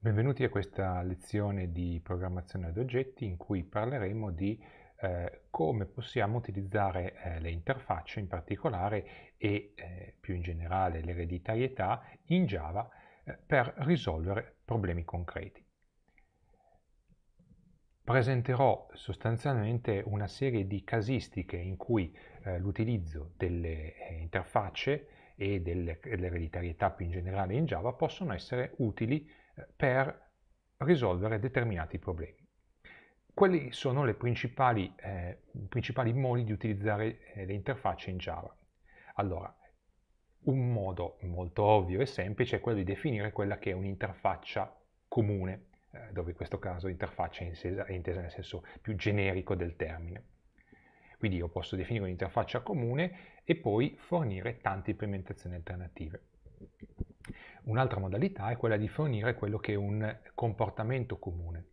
Benvenuti a questa lezione di programmazione ad oggetti in cui parleremo di eh, come possiamo utilizzare eh, le interfacce in particolare e eh, più in generale l'ereditarietà in Java eh, per risolvere problemi concreti. Presenterò sostanzialmente una serie di casistiche in cui eh, l'utilizzo delle eh, interfacce e dell'ereditarietà più in generale in Java possono essere utili per risolvere determinati problemi. Quali sono i principali, eh, principali, modi di utilizzare eh, le interfacce in Java. Allora, un modo molto ovvio e semplice è quello di definire quella che è un'interfaccia comune, eh, dove in questo caso interfaccia è intesa nel senso più generico del termine. Quindi io posso definire un'interfaccia comune e poi fornire tante implementazioni alternative. Un'altra modalità è quella di fornire quello che è un comportamento comune.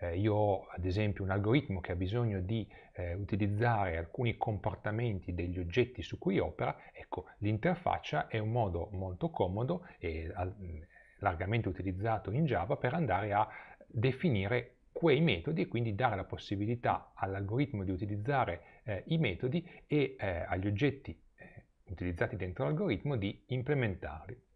Eh, io ho ad esempio un algoritmo che ha bisogno di eh, utilizzare alcuni comportamenti degli oggetti su cui opera, ecco l'interfaccia è un modo molto comodo e al, largamente utilizzato in Java per andare a definire quei metodi e quindi dare la possibilità all'algoritmo di utilizzare eh, i metodi e eh, agli oggetti eh, utilizzati dentro l'algoritmo di implementarli.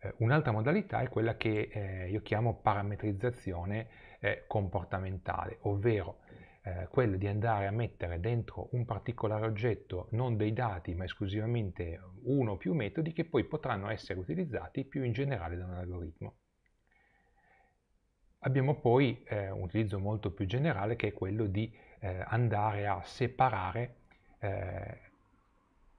Eh, un'altra modalità è quella che eh, io chiamo parametrizzazione eh, comportamentale, ovvero eh, quello di andare a mettere dentro un particolare oggetto non dei dati ma esclusivamente uno o più metodi che poi potranno essere utilizzati più in generale da un algoritmo. Abbiamo poi eh, un utilizzo molto più generale che è quello di eh, andare a separare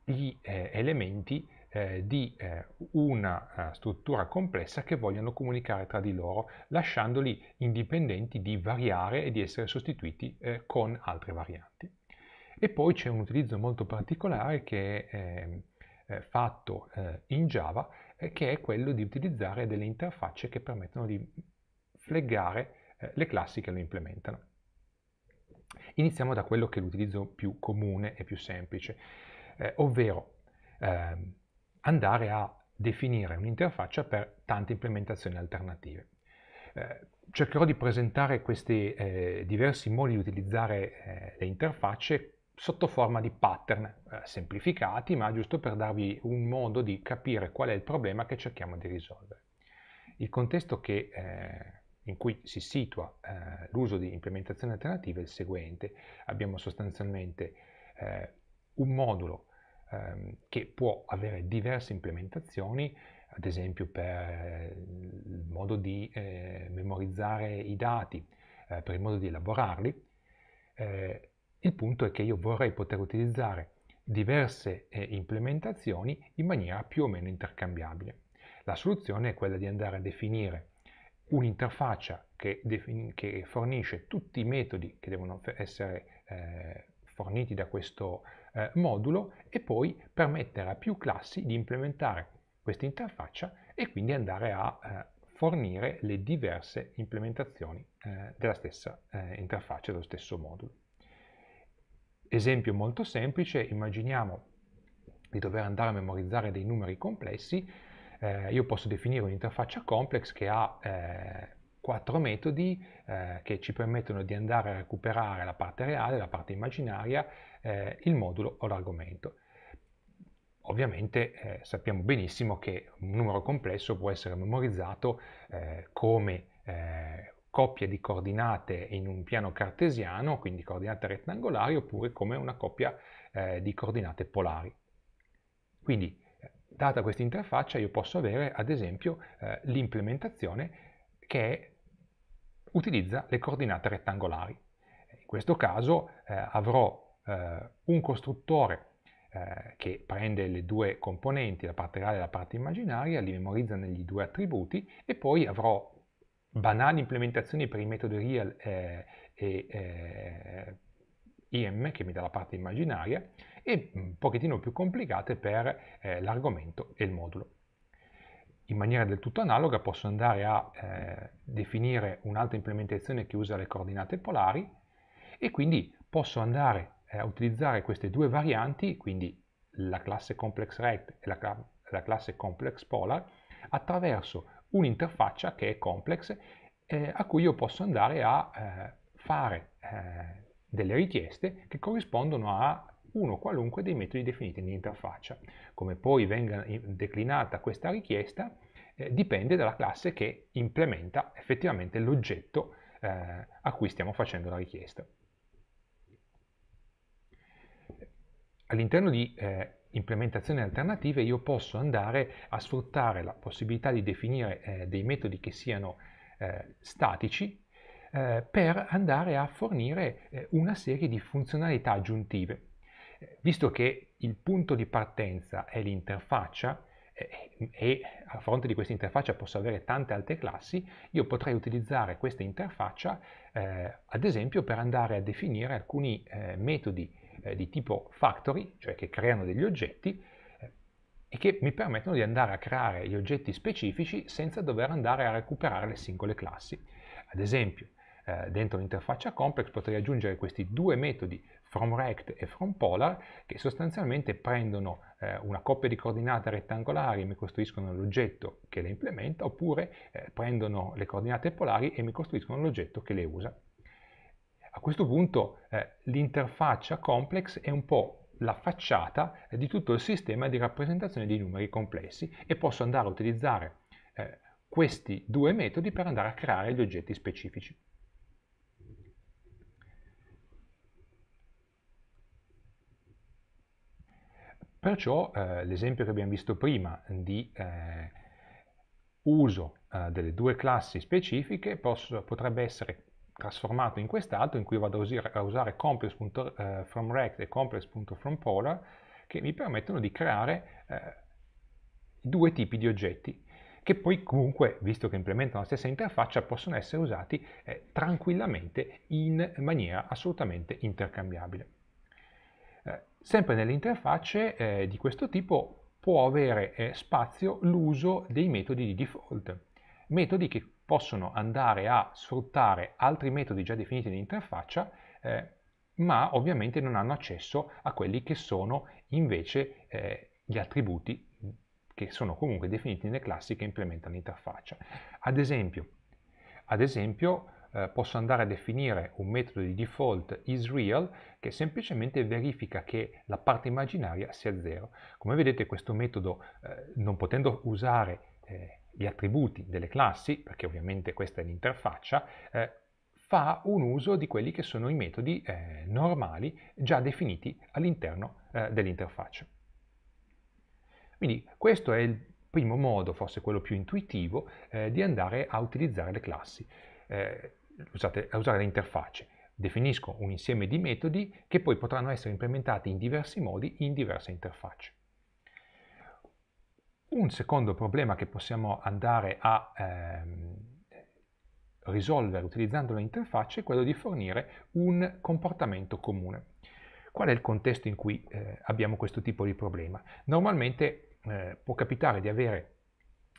gli elementi eh, di eh, una eh, struttura complessa che vogliono comunicare tra di loro, lasciandoli indipendenti di variare e di essere sostituiti eh, con altre varianti. E poi c'è un utilizzo molto particolare che è ehm, eh, fatto eh, in Java, che è quello di utilizzare delle interfacce che permettono di fleggare le classi che lo implementano. Iniziamo da quello che è l'utilizzo più comune e più semplice, eh, ovvero eh, andare a definire un'interfaccia per tante implementazioni alternative. Eh, cercherò di presentare questi eh, diversi modi di utilizzare eh, le interfacce sotto forma di pattern eh, semplificati, ma giusto per darvi un modo di capire qual è il problema che cerchiamo di risolvere. Il contesto che, eh, in cui si situa eh, l'uso di implementazioni alternative è il seguente. Abbiamo sostanzialmente un modulo ehm, che può avere diverse implementazioni, ad esempio per eh, il modo di eh, memorizzare i dati, eh, per il modo di elaborarli. Eh, il punto è che io vorrei poter utilizzare diverse eh, implementazioni in maniera più o meno intercambiabile. La soluzione è quella di andare a definire un'interfaccia che, che, fornisce tutti i metodi che devono essere eh, forniti da questo eh, modulo e poi permettere a più classi di implementare questa interfaccia e quindi andare a eh, fornire le diverse implementazioni eh, della stessa eh, interfaccia, dello stesso modulo. Esempio molto semplice, immaginiamo di dover andare a memorizzare dei numeri complessi, eh, io posso definire un'interfaccia complex che ha eh, quattro metodi eh, che ci permettono di andare a recuperare la parte reale, la parte immaginaria eh, il modulo o l'argomento. Ovviamente eh, sappiamo benissimo che un numero complesso può essere memorizzato eh, come eh, coppia di coordinate in un piano cartesiano, quindi coordinate rettangolari, oppure come una coppia eh, di coordinate polari. Quindi, eh, data questa interfaccia, io posso avere, ad esempio, l'implementazione che utilizza le coordinate rettangolari. In questo caso eh, avrò eh, un costruttore eh, che prende le due componenti, la parte reale e la parte immaginaria, li memorizza negli due attributi e poi avrò banali implementazioni per i metodi real eh, e eh, IM che mi dà la parte immaginaria e un mm, pochettino più complicate per eh, l'argomento e il modulo in maniera del tutto analoga posso andare a eh, definire un'altra implementazione che usa le coordinate polari e quindi posso andare eh, utilizzare queste due varianti, quindi la classe complex rect e la, la classe complex polar, attraverso un'interfaccia che è complex eh, a cui io posso andare a eh, fare eh, delle richieste che corrispondono a uno qualunque dei metodi definiti nell'interfaccia. Come poi venga declinata questa richiesta eh, dipende dalla classe che implementa effettivamente l'oggetto eh, a cui stiamo facendo la richiesta. all'interno di eh, implementazioni alternative io posso andare a sfruttare la possibilità di definire eh, dei metodi che siano eh, statici eh, per andare a fornire eh, una serie di funzionalità aggiuntive. Eh, visto che il punto di partenza è l'interfaccia, e a fronte di questa interfaccia posso avere tante altre classi, io potrei utilizzare questa interfaccia eh, ad esempio per andare a definire alcuni eh, metodi eh, di tipo factory, cioè che creano degli oggetti eh, e che mi permettono di andare a creare gli oggetti specifici senza dover andare a recuperare le singole classi. Ad esempio, eh, dentro l'interfaccia complex potrei aggiungere questi due metodi fromRect e fromPolar che sostanzialmente prendono eh, una coppia di coordinate rettangolari e mi costruiscono l'oggetto che le implementa oppure eh, prendono le coordinate polari e mi costruiscono l'oggetto che le usa. A questo punto eh, l'interfaccia complex è un po' la facciata eh, di tutto il sistema di rappresentazione di numeri complessi e posso andare a utilizzare eh, questi due metodi per andare a creare gli oggetti specifici. Perciò eh, l'esempio che abbiamo visto prima di eh, uso eh, delle due classi specifiche posso, potrebbe essere trasformato in quest'altro in cui vado a usare complex.fromRect eh, e complex.fromPolar che mi permettono di creare eh, due tipi di oggetti che poi comunque, visto che implementano la stessa interfaccia, possono essere usati eh, tranquillamente in maniera assolutamente intercambiabile. Eh, sempre nelle interfacce eh, di questo tipo può avere eh, spazio l'uso dei metodi di default, metodi che possono andare a sfruttare altri metodi già definiti nell'interfaccia, eh, ma ovviamente non hanno accesso a quelli che sono invece eh, gli attributi che sono comunque definiti nelle classi che implementano l'interfaccia. Ad esempio, ad esempio eh, posso andare a definire un metodo di default isReal che semplicemente verifica che la parte immaginaria sia 0. Come vedete questo metodo, eh, non potendo usare eh, gli attributi delle classi, perché ovviamente questa è l'interfaccia, eh, fa un uso di quelli che sono i metodi eh, normali già definiti all'interno eh, dell'interfaccia. Quindi questo è il primo modo, forse quello più intuitivo, eh, di andare a utilizzare le classi, eh, usate, a usare le interfacce. Definisco un insieme di metodi che poi potranno essere implementati in diversi modi in diverse interfacce. Un secondo problema che possiamo andare a ehm, risolvere utilizzando le interfacce è quello di fornire un comportamento comune. Qual è il contesto in cui eh, abbiamo questo tipo di problema? Normalmente eh, può capitare di avere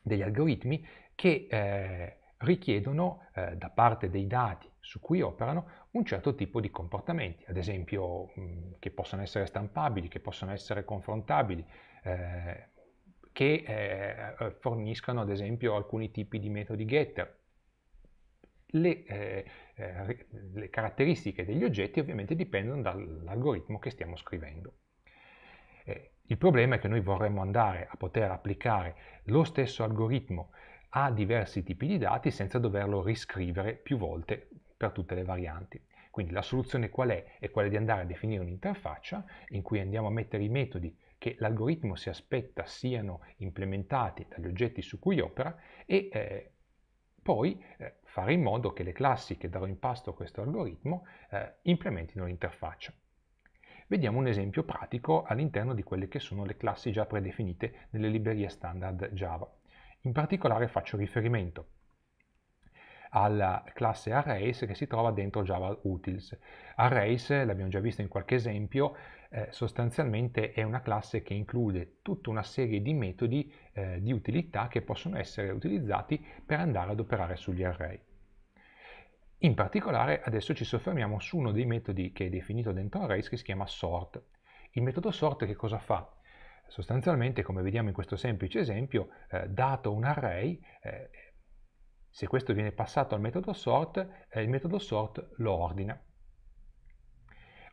degli algoritmi che eh, richiedono eh, da parte dei dati su cui operano un certo tipo di comportamenti, ad esempio mh, mm, che possono essere stampabili, che possono essere confrontabili, eh, che eh, forniscano ad esempio alcuni tipi di metodi getter. Le, eh, eh le caratteristiche degli oggetti ovviamente dipendono dall'algoritmo che stiamo scrivendo. Eh, il problema è che noi vorremmo andare a poter applicare lo stesso algoritmo a diversi tipi di dati senza doverlo riscrivere più volte per tutte le varianti. Quindi la soluzione qual è? È quella di andare a definire un'interfaccia in cui andiamo a mettere i metodi che l'algoritmo si aspetta siano implementati dagli oggetti su cui opera e eh, poi eh, fare in modo che le classi che darò in pasto a questo algoritmo eh, implementino l'interfaccia. Vediamo un esempio pratico all'interno di quelle che sono le classi già predefinite nelle librerie standard Java. In particolare faccio riferimento alla classe Arrays che si trova dentro Java Utils. Arrays, l'abbiamo già visto in qualche esempio, eh, sostanzialmente è una classe che include tutta una serie di metodi eh, di utilità che possono essere utilizzati per andare ad operare sugli array. In particolare adesso ci soffermiamo su uno dei metodi che è definito dentro arrays che si chiama sort. Il metodo sort che cosa fa? Sostanzialmente, come vediamo in questo semplice esempio, eh, dato un array, eh, se questo viene passato al metodo sort, eh, il metodo sort lo ordina.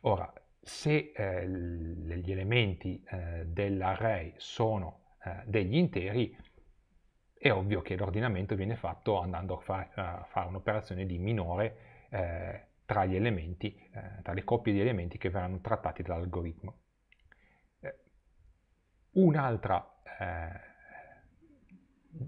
Ora, se eh, gli elementi eh, dell'array sono eh, degli interi, è ovvio che l'ordinamento viene fatto andando a fare, fare un'operazione di minore eh, tra gli elementi, eh, tra le coppie di elementi che verranno trattati dall'algoritmo. Un'altra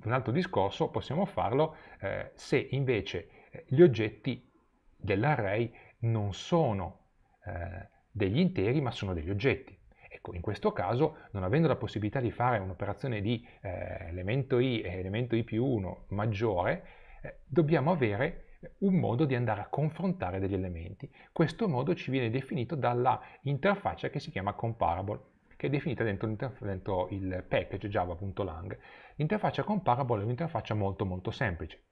un altro discorso possiamo farlo eh, se invece gli oggetti dell'array non sono eh, degli interi ma sono degli oggetti. Ecco, in questo caso, non avendo la possibilità di fare un'operazione di eh, elemento i e elemento i più 1 maggiore, eh, dobbiamo avere un modo di andare a confrontare degli elementi. Questo modo ci viene definito dalla interfaccia che si chiama comparable, che è definita dentro, dentro il package java.lang. L'interfaccia comparable è un'interfaccia molto molto semplice.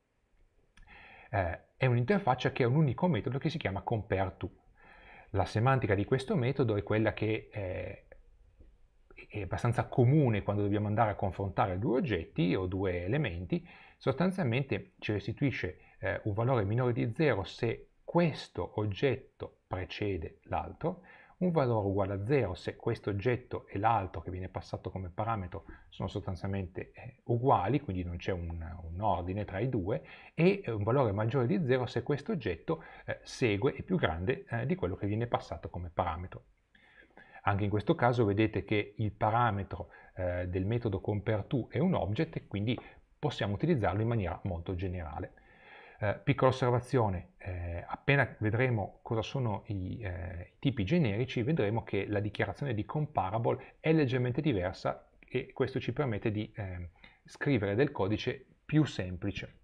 Eh, è un'interfaccia che ha un unico metodo che si chiama compareTo. La semantica di questo metodo è quella che è, è abbastanza comune quando dobbiamo andare a confrontare due oggetti o due elementi, sostanzialmente ci restituisce eh, un valore minore di 0 se questo oggetto precede l'altro, un valore uguale a 0 se questo oggetto e l'altro che viene passato come parametro sono sostanzialmente eh, uguali, quindi non c'è un, un, ordine tra i due, e eh, un valore maggiore di 0 se questo oggetto eh, segue è più grande eh, di quello che viene passato come parametro. Anche in questo caso vedete che il parametro eh, del metodo compareTo è un object e quindi possiamo utilizzarlo in maniera molto generale. Eh, piccola osservazione, eh, appena vedremo cosa sono i, eh, tipi generici, vedremo che la dichiarazione di comparable è leggermente diversa e questo ci permette di ehm, scrivere del codice più semplice.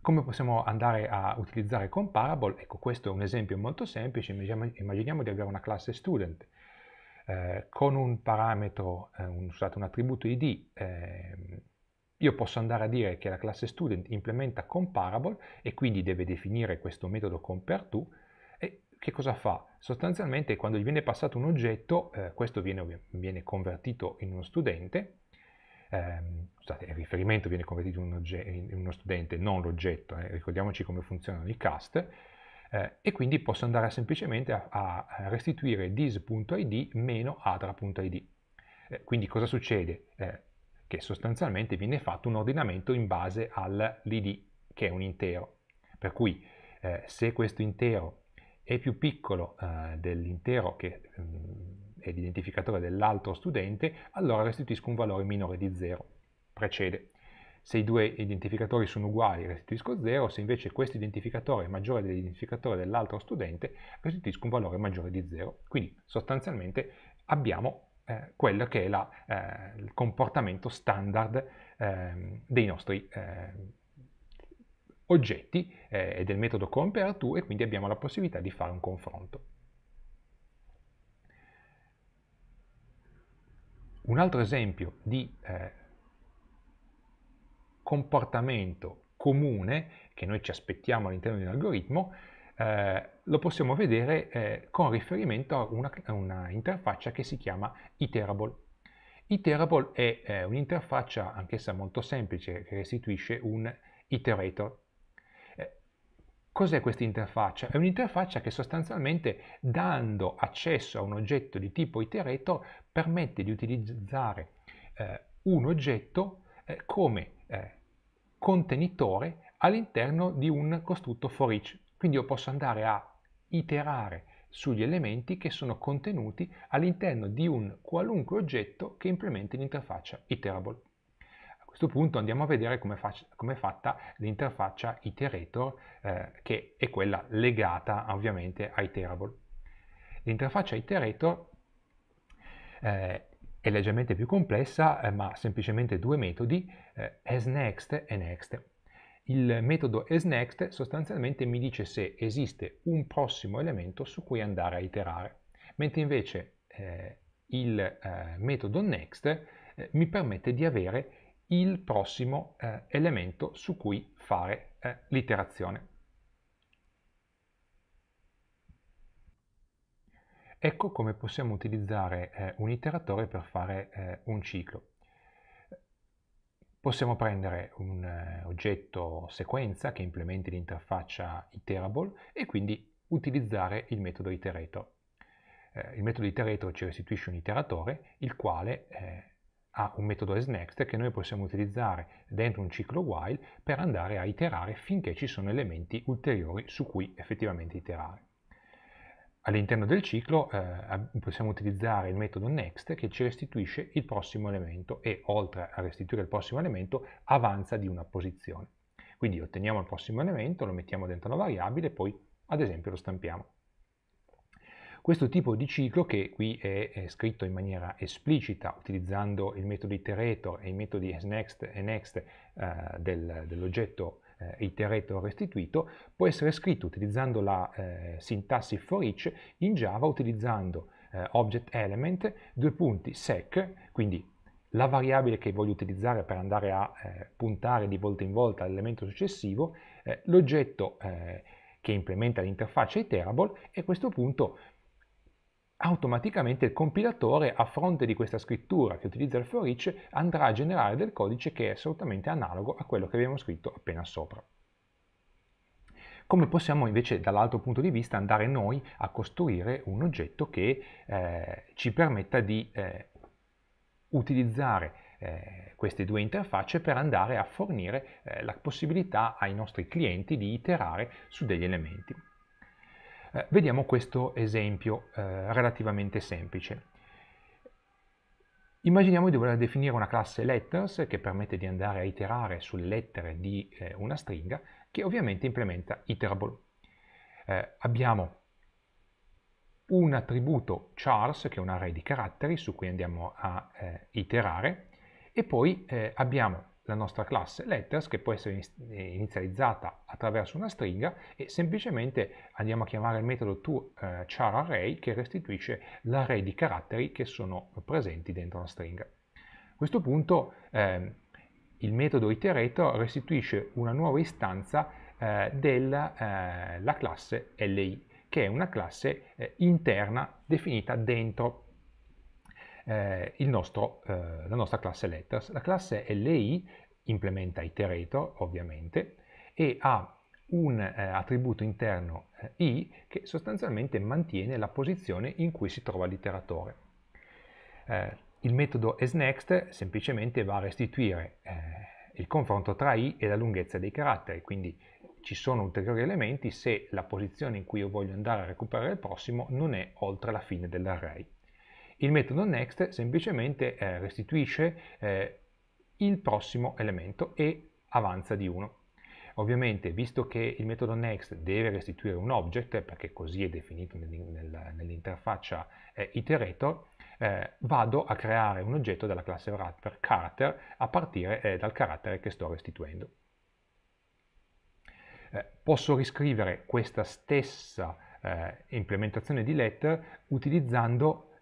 Come possiamo andare a utilizzare comparable? Ecco, questo è un esempio molto semplice. Immaginiamo di avere una classe student eh, con un parametro, eh, un, scusate, un attributo id ehm, io posso andare a dire che la classe student implementa comparable e quindi deve definire questo metodo compareTo e che cosa fa? Sostanzialmente quando gli viene passato un oggetto, eh, questo viene, viene, convertito in uno studente, ehm, scusate, il riferimento viene convertito in, in uno studente, non l'oggetto, eh, ricordiamoci come funzionano i cast, eh, e quindi posso andare semplicemente a, a restituire thisid meno adra.id. Eh, quindi cosa succede? Eh, che sostanzialmente viene fatto un ordinamento in base all'id che è un intero. Per cui eh, se questo intero è più piccolo eh, dell'intero che mh, mm, è l'identificatore dell'altro studente, allora restituisco un valore minore di 0. Precede. Se i due identificatori sono uguali restituisco 0, se invece questo identificatore è maggiore dell'identificatore dell'altro studente restituisco un valore maggiore di 0. Quindi sostanzialmente abbiamo eh, quello che è la, eh, il comportamento standard eh, dei nostri eh, oggetti eh, e del metodo compareTo e quindi abbiamo la possibilità di fare un confronto. Un altro esempio di comportamento comune che noi ci aspettiamo all'interno di un algoritmo eh, lo possiamo vedere eh, con riferimento a un'interfaccia una, che si chiama Iterable. Iterable è eh, un'interfaccia anch'essa molto semplice che restituisce un iterator. Eh, cos'è questa interfaccia? È un'interfaccia che sostanzialmente dando accesso a un oggetto di tipo iterator permette di utilizzare eh, un oggetto eh, come contenitore all'interno di un costrutto for each. Quindi io posso andare a iterare sugli elementi che sono contenuti all'interno di un qualunque oggetto che implementi l'interfaccia iterable. A questo punto andiamo a vedere come è fatta l'interfaccia iterator, eh, che è quella legata ovviamente a iterable. L'interfaccia iterator eh, è leggermente più complessa, eh, ma semplicemente due metodi, eh, asNext e next. Il metodo isNext sostanzialmente mi dice se esiste un prossimo elemento su cui andare a iterare, mentre invece eh, il eh, metodo next eh, mi permette di avere il prossimo eh, elemento su cui fare eh, l'iterazione. Ecco come possiamo utilizzare eh, un iteratore per fare un ciclo. Possiamo prendere un eh, oggetto sequenza che implementi l'interfaccia iterable e quindi utilizzare il metodo iterator. Eh, il metodo iterator ci restituisce un iteratore il quale eh, ha un metodo isNext che noi possiamo utilizzare dentro un ciclo while per andare a iterare finché ci sono elementi ulteriori su cui effettivamente iterare. All'interno del ciclo eh, possiamo utilizzare il metodo next che ci restituisce il prossimo elemento e oltre a restituire il prossimo elemento avanza di una posizione. Quindi otteniamo il prossimo elemento, lo mettiamo dentro una variabile e poi ad esempio lo stampiamo. Questo tipo di ciclo che qui è, è scritto in maniera esplicita utilizzando il metodo iterator e i metodi asNext e next eh, del, dell'oggetto eh, iterato o restituito, può essere scritto utilizzando la eh, sintassi for each in Java utilizzando eh, object element, due punti sec, quindi la variabile che voglio utilizzare per andare a eh, puntare di volta in volta all'elemento successivo, eh, l'oggetto eh, che implementa l'interfaccia iterable e a questo punto automaticamente il compilatore a fronte di questa scrittura che utilizza il for each andrà a generare del codice che è assolutamente analogo a quello che abbiamo scritto appena sopra. Come possiamo invece dall'altro punto di vista andare noi a costruire un oggetto che eh, ci permetta di eh, utilizzare eh, queste due interfacce per andare a fornire eh, la possibilità ai nostri clienti di iterare su degli elementi. Eh, vediamo questo esempio eh, relativamente semplice. Immaginiamo di voler definire una classe letters che permette di andare a iterare sulle lettere di eh, una stringa che ovviamente implementa iterable. Eh, abbiamo un attributo charles che è un array di caratteri su cui andiamo a eh, iterare e poi eh, abbiamo la nostra classe letters che può essere eh, inizializzata attraverso una stringa e semplicemente andiamo a chiamare il metodo toCharArray eh, che restituisce l'array di caratteri che sono presenti dentro la stringa. A questo punto eh, il metodo iterator restituisce una nuova istanza eh, della eh, classe LI che è una classe eh, interna definita dentro eh, nostro, eh, la nostra classe letters. La classe LI implementa iterator ovviamente e ha un eh, attributo interno eh, i che sostanzialmente mantiene la posizione in cui si trova l'iteratore. Eh, il metodo esNext semplicemente va a restituire eh, il confronto tra i e la lunghezza dei caratteri, quindi ci sono ulteriori elementi se la posizione in cui io voglio andare a recuperare il prossimo non è oltre la fine dell'array. Il metodo next semplicemente eh, restituisce eh, il prossimo elemento e avanza di 1. Ovviamente, visto che il metodo next deve restituire un object, perché così è definito nell'interfaccia eh, iterator, eh, vado a creare un oggetto della classe wrapper character a partire eh, dal carattere che sto restituendo. posso riscrivere questa stessa implementazione di letter utilizzando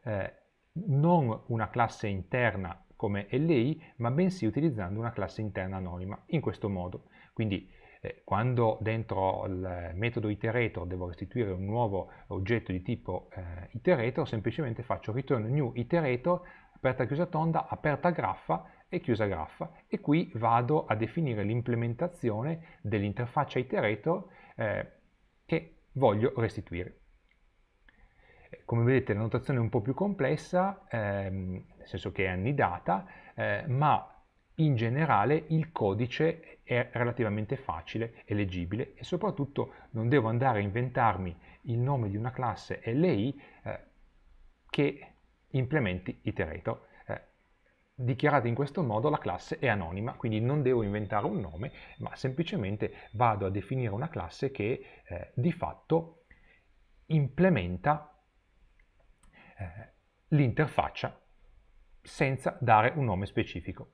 non una classe interna come LI, ma bensì utilizzando una classe interna anonima, in questo modo. Quindi eh, quando dentro il metodo iterator devo restituire un nuovo oggetto di tipo eh, iterator, semplicemente faccio return new iterator, aperta chiusa tonda, aperta graffa e chiusa graffa e qui vado a definire l'implementazione dell'interfaccia iterator eh, che voglio restituire. Eh, come vedete la notazione è un po' più complessa, ehm, nel senso che è annidata, eh, ma in generale il codice è relativamente facile e leggibile e soprattutto non devo andare a inventarmi il nome di una classe LI eh, che implementi iterator. Eh, dichiarata in questo modo la classe è anonima, quindi non devo inventare un nome, ma semplicemente vado a definire una classe che eh, di fatto implementa eh, l'interfaccia senza dare un nome specifico.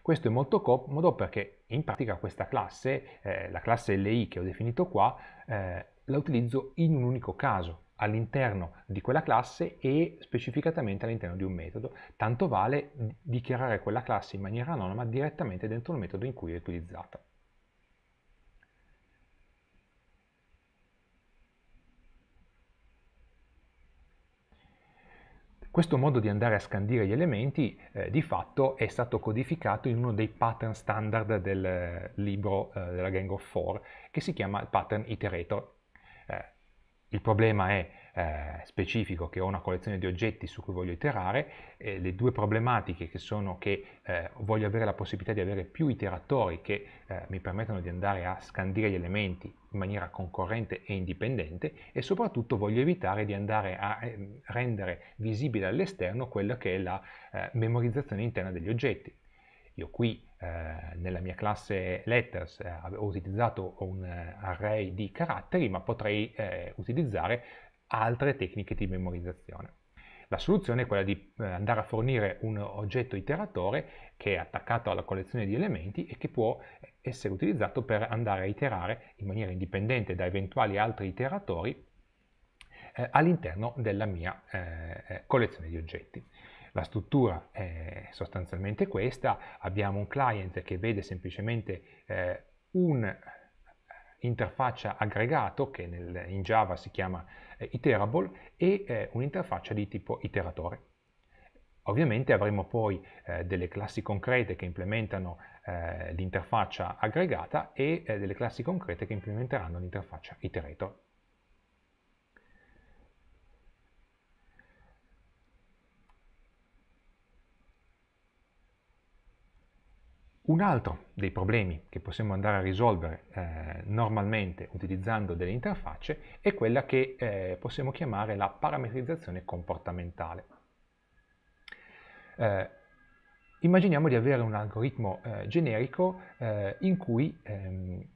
Questo è molto comodo perché in pratica questa classe, eh, la classe LI che ho definito qua, eh, la utilizzo in un unico caso all'interno di quella classe e specificatamente all'interno di un metodo. Tanto vale dichiarare quella classe in maniera anonima direttamente dentro il metodo in cui è utilizzata. Questo modo di andare a scandire gli elementi eh, di fatto è stato codificato in uno dei pattern standard del eh, libro eh, della Gang of Four che si chiama pattern iterator. Eh, il problema è eh, specifico che ho una collezione di oggetti su cui voglio iterare, le due problematiche che sono che eh, voglio avere la possibilità di avere più iteratori che mi permettano di andare a scandire gli elementi in maniera concorrente e indipendente e soprattutto voglio evitare di andare a ehm, rendere visibile all'esterno quella che è la eh, memorizzazione interna degli oggetti. Io qui eh, nella mia classe letters eh, ho utilizzato un eh, array di caratteri ma potrei eh, utilizzare altre tecniche di memorizzazione. La soluzione è quella di eh, andare a fornire un oggetto iteratore che è attaccato alla collezione di elementi e che può essere utilizzato per andare a iterare in maniera indipendente da eventuali altri iteratori eh, all'interno della mia eh, eh collezione di oggetti. La struttura è sostanzialmente questa, abbiamo un client che vede semplicemente eh, un interfaccia aggregato che nel, in Java si chiama eh, iterable e eh, un'interfaccia di tipo iteratore. Ovviamente avremo poi eh, delle classi concrete che implementano eh, l'interfaccia aggregata e eh, delle classi concrete che implementeranno l'interfaccia iterator. Un altro dei problemi che possiamo andare a risolvere eh, normalmente utilizzando delle interfacce è quella che eh, possiamo chiamare la parametrizzazione comportamentale. Eh, immaginiamo di avere un algoritmo eh, generico eh, in cui ehm,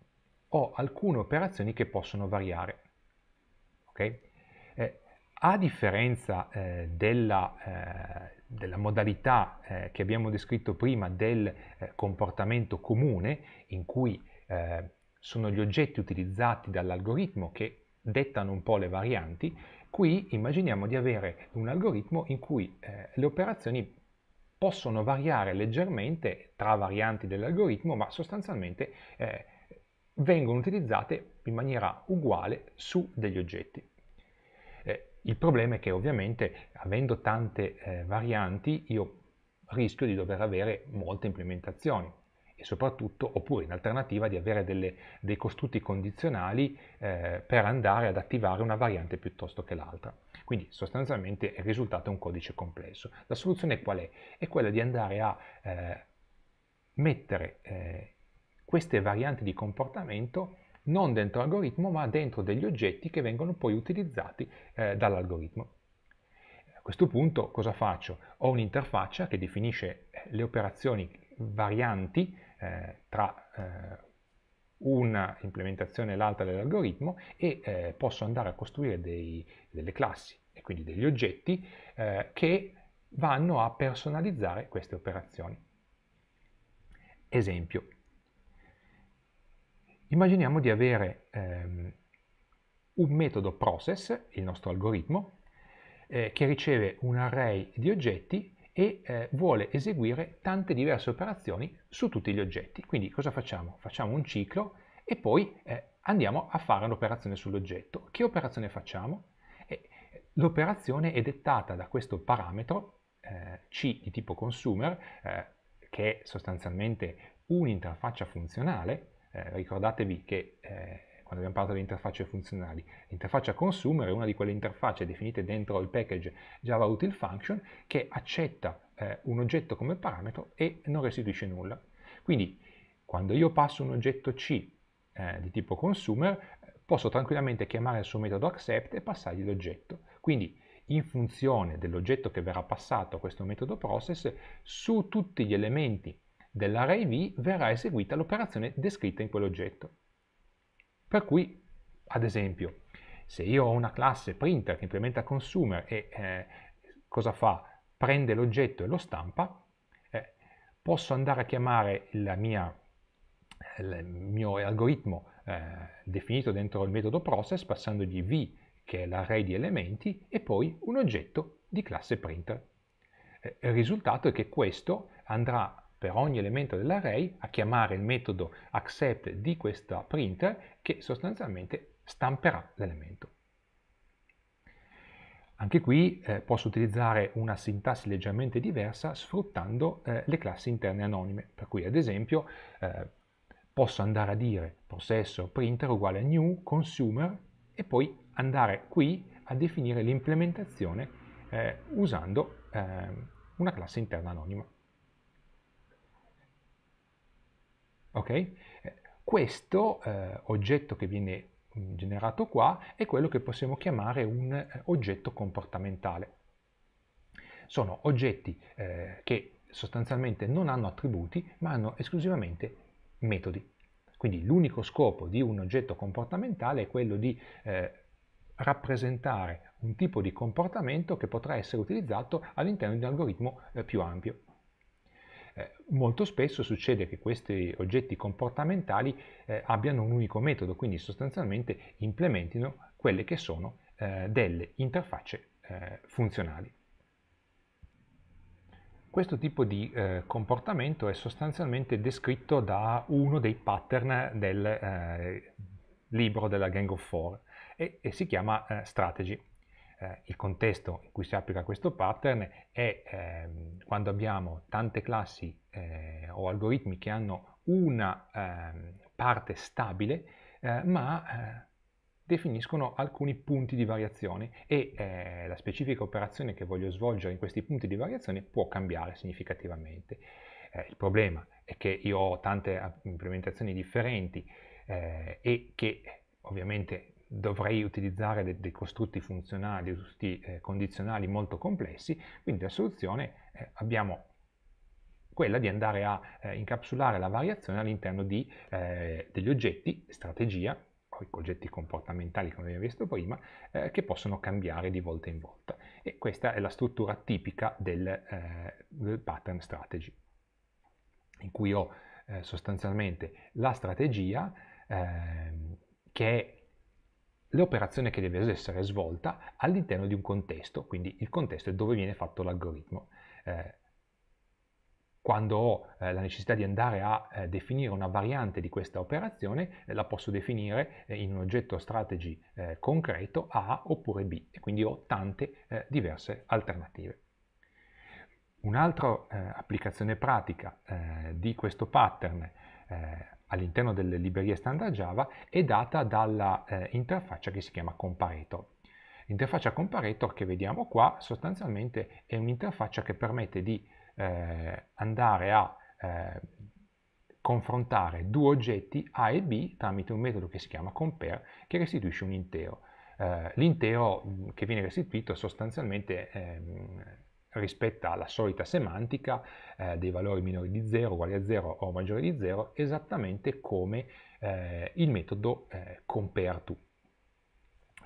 ho alcune operazioni che possono variare. Okay? Eh, a differenza della, della modalità eh, che abbiamo descritto prima del eh, comportamento comune in cui eh, sono gli oggetti utilizzati dall'algoritmo che dettano un po' le varianti, qui immaginiamo di avere un algoritmo in cui eh, le operazioni possono variare leggermente tra varianti dell'algoritmo, ma sostanzialmente eh, vengono utilizzate in maniera uguale su degli oggetti. Il problema è che ovviamente avendo tante eh, varianti io rischio di dover avere molte implementazioni e soprattutto, oppure in alternativa, di avere delle, dei costrutti condizionali eh, per andare ad attivare una variante piuttosto che l'altra. Quindi sostanzialmente il risultato è un codice complesso. La soluzione qual è? È quella di andare a eh, mettere eh, queste varianti di comportamento non dentro l'algoritmo ma dentro degli oggetti che vengono poi utilizzati eh, dall'algoritmo. A questo punto cosa faccio? Ho un'interfaccia che definisce eh, le operazioni varianti eh, tra eh, una implementazione e l'altra dell'algoritmo e eh, posso andare a costruire dei, delle classi e quindi degli oggetti eh, che vanno a personalizzare queste operazioni. Esempio, Immaginiamo di avere ehm, un metodo process, il nostro algoritmo, eh, che riceve un array di oggetti e eh, vuole eseguire tante diverse operazioni su tutti gli oggetti. Quindi cosa facciamo? Facciamo un ciclo e poi eh, andiamo a fare un'operazione sull'oggetto. Che operazione facciamo? Eh, l'operazione è dettata da questo parametro eh, C di tipo consumer, eh, che è sostanzialmente un'interfaccia funzionale, eh, ricordatevi che eh, quando abbiamo parlato di interfacce funzionali, l'interfaccia consumer è una di quelle interfacce definite dentro il package Java Util Function che accetta eh, un oggetto come parametro e non restituisce nulla. Quindi quando io passo un oggetto C eh, di tipo consumer, posso tranquillamente chiamare il suo metodo accept e passargli l'oggetto. Quindi in funzione dell'oggetto che verrà passato a questo metodo process, su tutti gli elementi dell'array v verrà eseguita l'operazione descritta in quell'oggetto. Per cui, ad esempio, se io ho una classe printer che implementa consumer e eh, cosa fa? Prende l'oggetto e lo stampa, eh, posso andare a chiamare mia, il mio algoritmo eh, definito dentro il metodo process passandogli v che è l'array di elementi e poi un oggetto di classe printer. Eh, il risultato è che questo andrà a per ogni elemento dell'array a chiamare il metodo accept di questa printer che sostanzialmente stamperà l'elemento. Anche qui eh, posso utilizzare una sintassi leggermente diversa sfruttando eh, le classi interne anonime, per cui ad esempio eh, posso andare a dire processo printer uguale a new consumer e poi andare qui a definire l'implementazione eh, usando ehm, una classe interna anonima. Ok? Eh, questo eh, oggetto che viene mm, generato qua è quello che possiamo chiamare un eh, oggetto comportamentale. Sono oggetti eh, che sostanzialmente non hanno attributi ma hanno esclusivamente metodi. Quindi l'unico scopo di un oggetto comportamentale è quello di eh, rappresentare un tipo di comportamento che potrà essere utilizzato all'interno di un algoritmo più ampio. Eh, molto spesso succede che questi oggetti comportamentali eh, abbiano un unico metodo, quindi sostanzialmente implementino quelle che sono eh, delle interfacce eh, funzionali. Questo tipo di eh, comportamento è sostanzialmente descritto da uno dei pattern del eh, libro della Gang of Four e, e si chiama eh, Strategy eh, il contesto in cui si applica questo pattern è ehm, quando abbiamo tante classi eh, o algoritmi che hanno una ehm, parte stabile eh, ma eh, definiscono alcuni punti di variazione e eh, la specifica operazione che voglio svolgere in questi punti di variazione può cambiare significativamente. Eh, il problema è che io ho tante ah, implementazioni differenti eh, e che ovviamente dovrei utilizzare de dei costrutti funzionali, costrutti eh, condizionali molto complessi, quindi la soluzione eh, abbiamo quella di andare a eh, incapsulare la variazione all'interno di, eh, degli oggetti, strategia, poi oggetti comportamentali come abbiamo visto prima, eh, che possono cambiare di volta in volta. E questa è la struttura tipica del, eh, del pattern strategy, in cui ho sostanzialmente la strategia ehm, che è l'operazione che deve essere svolta all'interno di un contesto, quindi il contesto è dove viene fatto l'algoritmo. Eh, quando ho eh, la necessità di andare a eh, definire una variante di questa operazione, eh, la posso definire eh, in un oggetto strategy eh, concreto A oppure B, e quindi ho tante diverse alternative. Un'altra applicazione pratica di questo pattern eh, all'interno delle librerie standard Java è data dall'interfaccia eh, che si chiama comparator. L'interfaccia comparator che vediamo qua sostanzialmente è un'interfaccia che permette di eh, andare a eh, confrontare due oggetti A e B tramite un metodo che si chiama compare che restituisce un intero. Eh, l'intero mm, che viene restituito sostanzialmente ehm, rispetta alla solita semantica eh, dei valori minori di 0, uguali a 0 o maggiori di 0, esattamente come eh, il metodo eh, compareTo.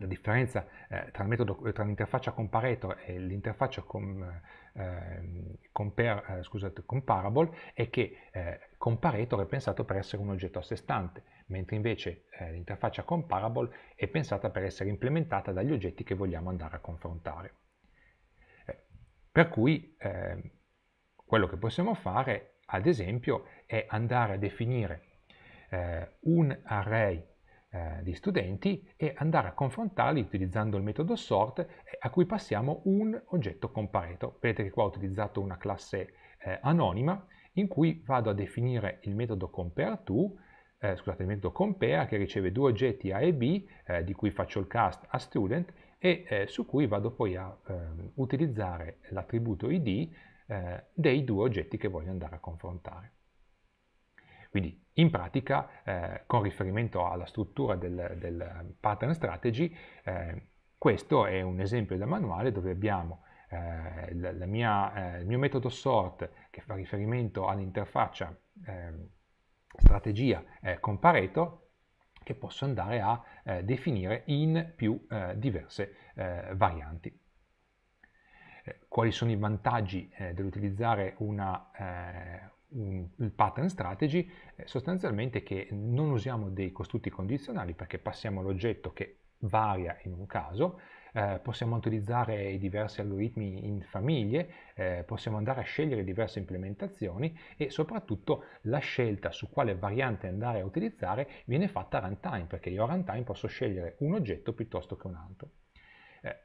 La differenza eh, tra, l'interfaccia compareTo e l'interfaccia com, eh, ehm, compare, eh, scusate, comparable è che comparator è pensato per essere un oggetto a sé stante, mentre invece l'interfaccia comparable è pensata per essere implementata dagli oggetti che vogliamo andare a confrontare. Per cui eh, quello che possiamo fare, ad esempio, è andare a definire eh, un array eh, di studenti e andare a confrontarli utilizzando il metodo sort eh, a cui passiamo un oggetto compareto. Vedete che qua ho utilizzato una classe eh, anonima in cui vado a definire il metodo compareTo eh, scusate, il metodo compare che riceve due oggetti A e B eh, di cui faccio il cast a student e eh, su cui vado poi a eh, utilizzare l'attributo id eh, dei due oggetti che voglio andare a confrontare. Quindi in pratica, eh, con riferimento alla struttura del, del pattern strategy, eh, questo è un esempio da manuale dove abbiamo eh, la, la mia, il mio metodo sort che fa riferimento all'interfaccia ehm, strategia con Pareto che posso andare a eh, definire in più eh, diverse eh, varianti. Eh, quali sono i vantaggi eh, dell'utilizzare un, il pattern strategy? sostanzialmente che non usiamo dei costrutti condizionali perché passiamo all'oggetto che varia in un caso, eh, possiamo utilizzare i diversi algoritmi in famiglie, eh, possiamo andare a scegliere diverse implementazioni e soprattutto la scelta su quale variante andare a utilizzare viene fatta a runtime, perché io a runtime posso scegliere un oggetto piuttosto che un altro eh,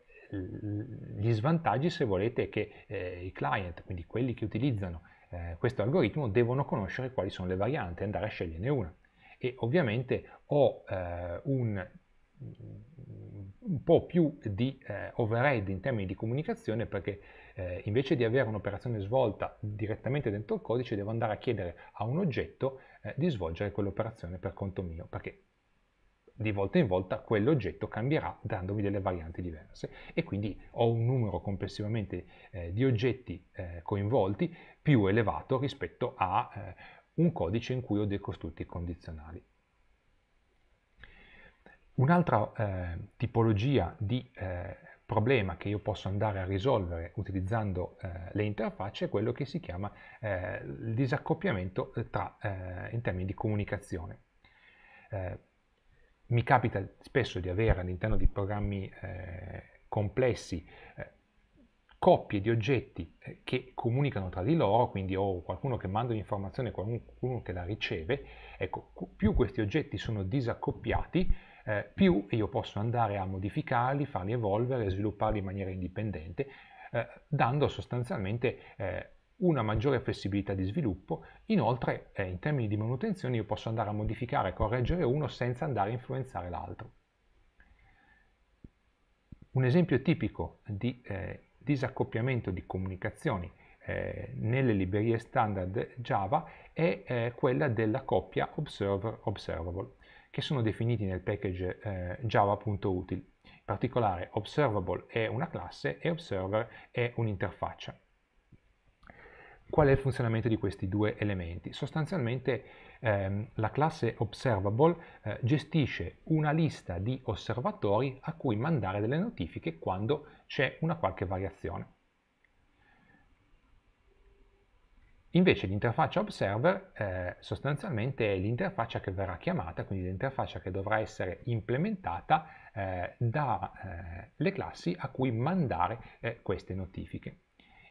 gli svantaggi se volete è che eh, i client, quindi quelli che utilizzano eh, questo algoritmo, devono conoscere quali sono le varianti, andare a sceglierne una. E ovviamente ho eh, un Mm, un po' più di eh, overhead in termini di comunicazione perché eh, invece di avere un'operazione svolta direttamente dentro il codice devo andare a chiedere a un oggetto eh, di svolgere quell'operazione per conto mio perché di volta in volta quell'oggetto cambierà dandomi delle varianti diverse e quindi ho un numero complessivamente eh, di oggetti eh, coinvolti più elevato rispetto a eh, un codice in cui ho dei costrutti condizionali. Un'altra eh, tipologia di eh, problema che io posso andare a risolvere utilizzando eh, le interfacce è quello che si chiama eh, il disaccoppiamento eh, tra, eh, in termini di comunicazione. mi capita spesso di avere all'interno di programmi complessi coppie di oggetti che comunicano tra di loro, quindi ho qualcuno che manda un'informazione e qualcuno che la riceve, ecco, più questi oggetti sono disaccoppiati, eh, più io posso andare a modificarli, farli evolvere, e svilupparli in maniera indipendente, eh, dando sostanzialmente eh, una maggiore flessibilità di sviluppo, inoltre eh, in termini di manutenzione io posso andare a modificare e correggere uno senza andare a influenzare l'altro. Un esempio tipico di eh, disaccoppiamento di comunicazioni eh, nelle librerie standard Java è quella della coppia observer-observable che sono definiti nel package eh, java.util. In particolare observable è una classe e observer è un'interfaccia. Qual è il funzionamento di questi due elementi? Sostanzialmente ehm, la classe observable eh, gestisce una lista di osservatori a cui mandare delle notifiche quando c'è una qualche variazione. Invece l'interfaccia observer eh, sostanzialmente è l'interfaccia che verrà chiamata, quindi l'interfaccia che dovrà essere implementata eh, dalle eh, classi a cui mandare eh, queste notifiche.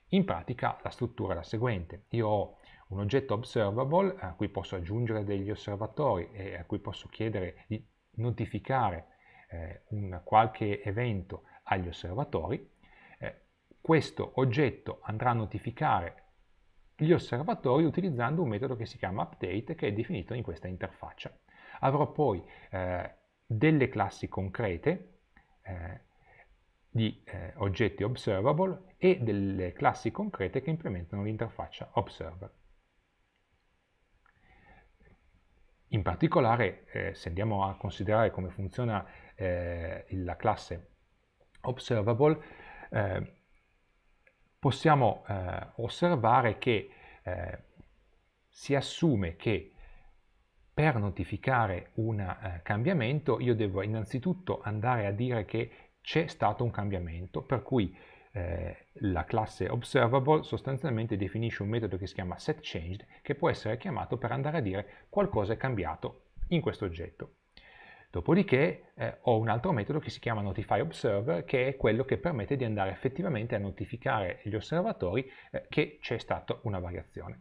In pratica la struttura è la seguente. Io ho un oggetto observable a cui posso aggiungere degli osservatori e a cui posso chiedere di notificare eh, un qualche evento agli osservatori. Eh, questo oggetto andrà a notificare gli osservatori utilizzando un metodo che si chiama update che è definito in questa interfaccia. Avrò poi eh, delle classi concrete eh, di eh, oggetti observable e delle classi concrete che implementano l'interfaccia observer. In particolare, eh, se andiamo a considerare come funziona eh, la classe observable, eh, possiamo eh, osservare che eh, si assume che per notificare un eh, cambiamento io devo innanzitutto andare a dire che c'è stato un cambiamento, per cui eh, la classe observable sostanzialmente definisce un metodo che si chiama setChanged che può essere chiamato per andare a dire qualcosa è cambiato in questo oggetto. Dopodiché eh, ho un altro metodo che si chiama Notify Observer, che è quello che permette di andare effettivamente a notificare gli osservatori eh, che c'è stata una variazione.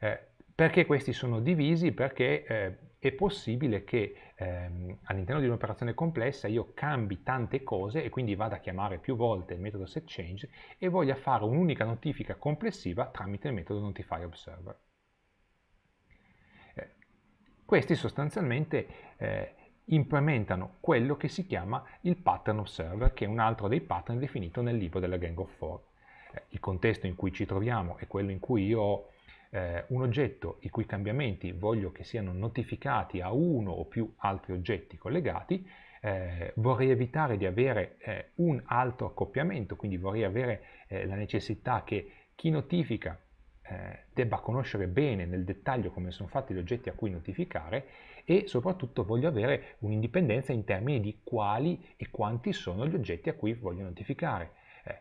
Eh, perché questi sono divisi? Perché eh, è possibile che ehm, all'interno di un'operazione complessa io cambi tante cose e quindi vada a chiamare più volte il metodo setChange e voglia fare un'unica notifica complessiva tramite il metodo NotifyObserver. Observer. Eh, questi sostanzialmente eh, implementano quello che si chiama il pattern observer, che è un altro dei pattern definito nel libro della Gang of Four. Eh, il contesto in cui ci troviamo è quello in cui io ho eh, un oggetto i cui cambiamenti voglio che siano notificati a uno o più altri oggetti collegati, eh, vorrei evitare di avere eh, un altro accoppiamento, quindi vorrei avere eh, la necessità che chi notifica eh, debba conoscere bene nel dettaglio come sono fatti gli oggetti a cui notificare e soprattutto voglio avere un'indipendenza in termini di quali e quanti sono gli oggetti a cui voglio notificare. Eh,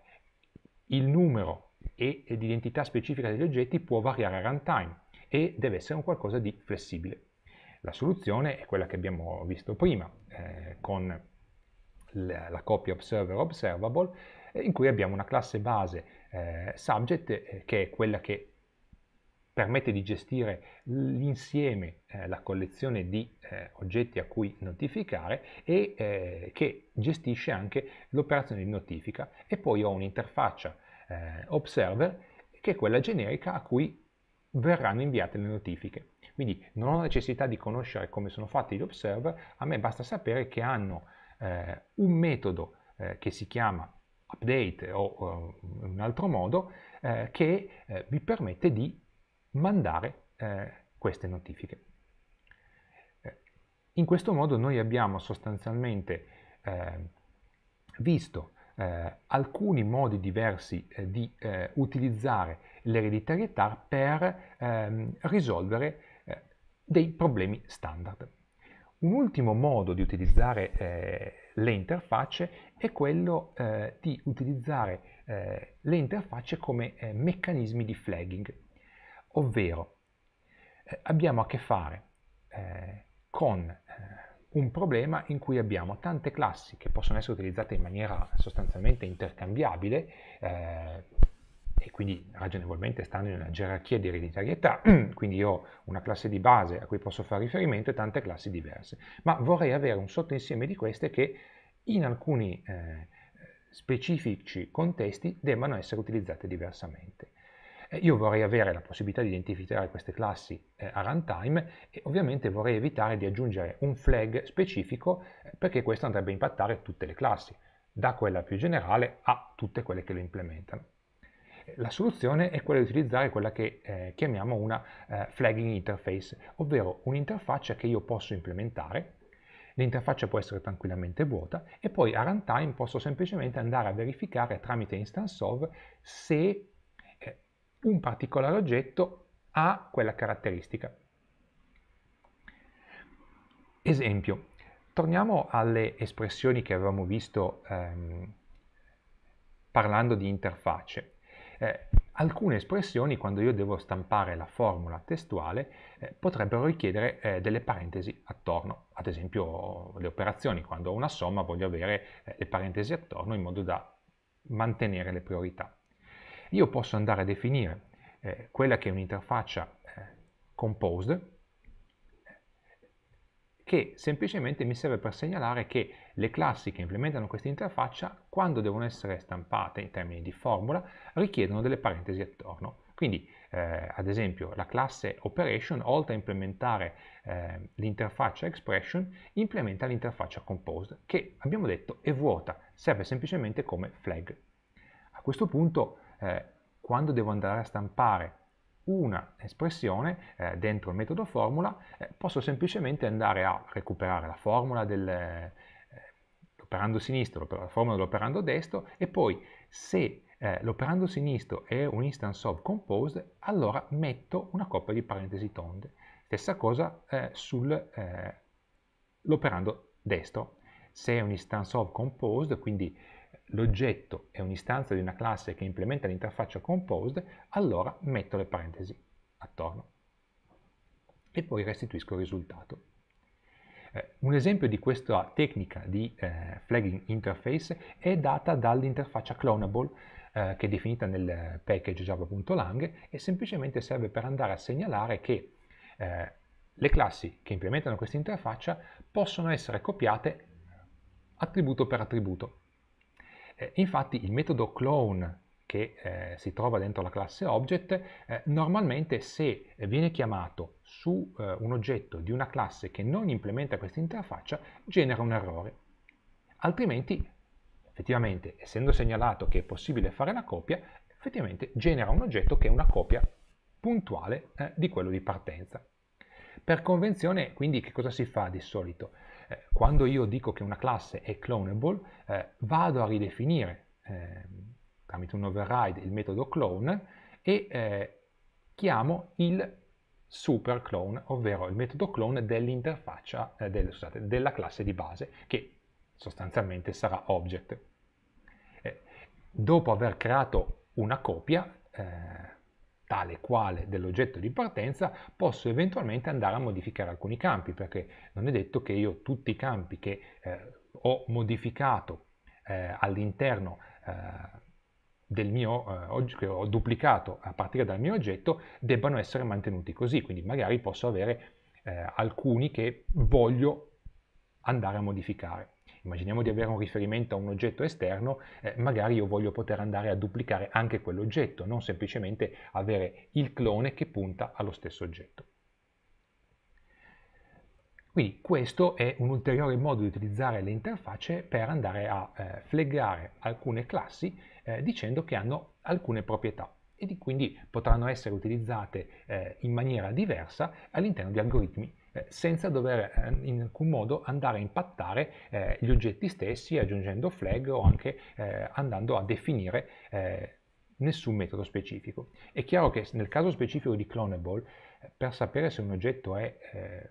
il numero e l'identità specifica degli oggetti può variare a runtime e deve essere un qualcosa di flessibile. La soluzione è quella che abbiamo visto prima eh, con la, la coppia observer observable eh, in cui abbiamo una classe base eh, subject eh, che è quella che permette di gestire l'insieme, eh, la collezione di eh, oggetti a cui notificare e eh, che gestisce anche l'operazione di notifica e poi ho un'interfaccia eh, observer che è quella generica a cui verranno inviate le notifiche. Quindi non ho necessità di conoscere come sono fatti gli observer, a me basta sapere che hanno eh, un metodo eh, che si chiama update o in un altro modo che vi permette di mandare eh, queste notifiche. Eh, in questo modo noi abbiamo sostanzialmente eh, visto eh, alcuni modi diversi eh, di eh, utilizzare l'ereditarietà per ehm, risolvere eh, dei problemi standard. Un ultimo modo di utilizzare le interfacce è quello di utilizzare le interfacce come meccanismi di flagging. Ovvero eh, abbiamo a che fare eh, con eh, un problema in cui abbiamo tante classi che possono essere utilizzate in maniera sostanzialmente intercambiabile eh, e quindi ragionevolmente stanno in una gerarchia di ereditarietà, quindi io ho una classe di base a cui posso fare riferimento e tante classi diverse, ma vorrei avere un sottoinsieme di queste che in alcuni eh, specifici contesti debbano essere utilizzate diversamente. Eh, io vorrei avere la possibilità di identificare queste classi eh, a runtime e ovviamente vorrei evitare di aggiungere un flag specifico eh, perché questo andrebbe a impattare tutte le classi, da quella più generale a tutte quelle che lo implementano. La soluzione è quella di utilizzare quella che eh, chiamiamo una eh, flagging interface, ovvero un'interfaccia che io posso implementare, l'interfaccia può essere tranquillamente vuota e poi a runtime posso semplicemente andare a verificare tramite instance of se un particolare oggetto ha quella caratteristica. Esempio, torniamo alle espressioni che avevamo visto ehm, parlando di interfacce. Eh, alcune espressioni, quando io devo stampare la formula testuale, eh, potrebbero richiedere eh, delle parentesi attorno. Ad esempio le operazioni, quando ho una somma voglio avere eh, le parentesi attorno in modo da mantenere le priorità io posso andare a definire eh, quella che è un'interfaccia eh, composed eh, che semplicemente mi serve per segnalare che le classi che implementano questa interfaccia, quando devono essere stampate in termini di formula, richiedono delle parentesi attorno. Quindi, eh, ad esempio, la classe operation, oltre a implementare eh, l'interfaccia expression, implementa l'interfaccia composed, che abbiamo detto è vuota, serve semplicemente come flag. A questo punto eh, quando devo andare a stampare una espressione eh, dentro il metodo formula, eh, posso semplicemente andare a recuperare la formula dell'operando eh, sinistro, la formula dell'operando destro e poi se eh, l'operando sinistro è un instance of composed, allora metto una coppia di parentesi tonde. Stessa cosa eh, sull'operando destro. Se è un instance of composed, quindi l'oggetto è un'istanza di una classe che implementa l'interfaccia composed, allora metto le parentesi attorno e poi restituisco il risultato. Eh, un esempio di questa tecnica di eh, flagging interface è data dall'interfaccia clonable eh, che è definita nel package java.lang e semplicemente serve per andare a segnalare che eh, le classi che implementano questa interfaccia possono essere copiate attributo per attributo eh, infatti il metodo clone che eh, si trova dentro la classe object, eh, normalmente se viene chiamato su eh, un oggetto di una classe che non implementa questa interfaccia, genera un errore. Altrimenti, effettivamente, essendo segnalato che è possibile fare la copia, effettivamente genera un oggetto che è una copia puntuale eh, di quello di partenza. Per convenzione, quindi, che cosa si fa di solito? Eh, quando io dico che una classe è clonable, eh, vado a ridefinire eh, tramite un override il metodo clone e eh, chiamo il super clone, ovvero il metodo clone dell'interfaccia, eh, del, scusate, della classe di base, che sostanzialmente sarà object. dopo aver creato una copia, tale quale dell'oggetto di partenza, posso eventualmente andare a modificare alcuni campi, perché non è detto che io tutti i campi che eh, ho modificato eh, all'interno eh, del mio eh, oggetto, che ho duplicato a partire dal mio oggetto, debbano essere mantenuti così, quindi magari posso avere eh, alcuni che voglio andare a modificare immaginiamo di avere un riferimento a un oggetto esterno, eh, magari io voglio poter andare a duplicare anche quell'oggetto, non semplicemente avere il clone che punta allo stesso oggetto. Quindi questo è un ulteriore modo di utilizzare le interfacce per andare a eh, flaggare alcune classi eh, dicendo che hanno alcune proprietà e quindi potranno essere utilizzate eh, in maniera diversa all'interno di algoritmi eh, senza dover eh, in alcun modo andare a impattare eh, gli oggetti stessi aggiungendo flag o anche eh, andando a definire nessun metodo specifico. È chiaro che nel caso specifico di clonable, per sapere se un oggetto è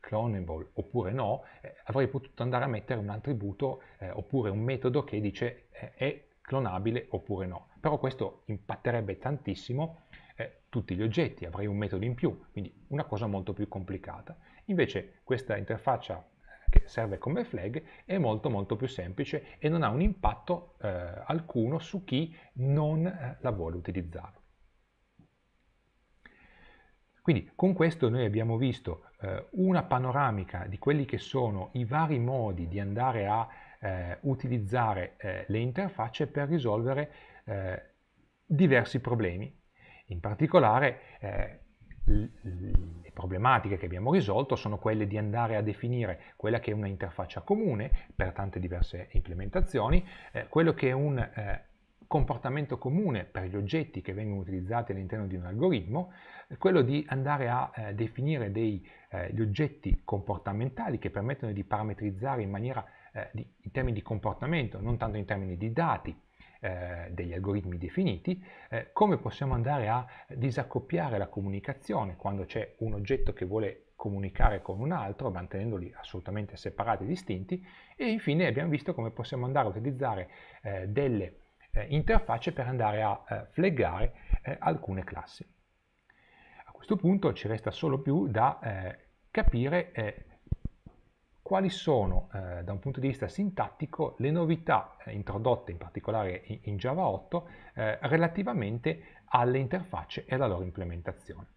clonable oppure no, eh, avrei potuto andare a mettere un attributo eh, oppure un metodo che dice eh, è clonabile oppure no. Però questo impatterebbe tantissimo tutti gli oggetti, avrei un metodo in più, quindi una cosa molto più complicata. Invece questa interfaccia eh, che serve come flag è molto molto più semplice e non ha un impatto eh, alcuno su chi non eh, la vuole utilizzare. Quindi con questo noi abbiamo visto eh, una panoramica di quelli che sono i vari modi di andare a eh, utilizzare le interfacce per risolvere diversi problemi in particolare eh, le problematiche che abbiamo risolto sono quelle di andare a definire quella che è una interfaccia comune per tante diverse implementazioni, eh, quello che è un eh, comportamento comune per gli oggetti che vengono utilizzati all'interno di un algoritmo, eh, quello di andare a eh, definire degli eh, oggetti comportamentali che permettono di parametrizzare in maniera eh, di, in termini di comportamento, non tanto in termini di dati, eh, degli algoritmi definiti, eh, come possiamo andare a disaccoppiare la comunicazione quando c'è un oggetto che vuole comunicare con un altro, mantenendoli assolutamente separati e distinti, e infine abbiamo visto come possiamo andare a utilizzare eh, delle eh, interfacce per andare a eh, fleggare alcune classi. A questo punto ci resta solo più da capire quali sono eh, da un punto di vista sintattico le novità eh, introdotte in particolare in, in Java 8 eh, relativamente alle interfacce e alla loro implementazione.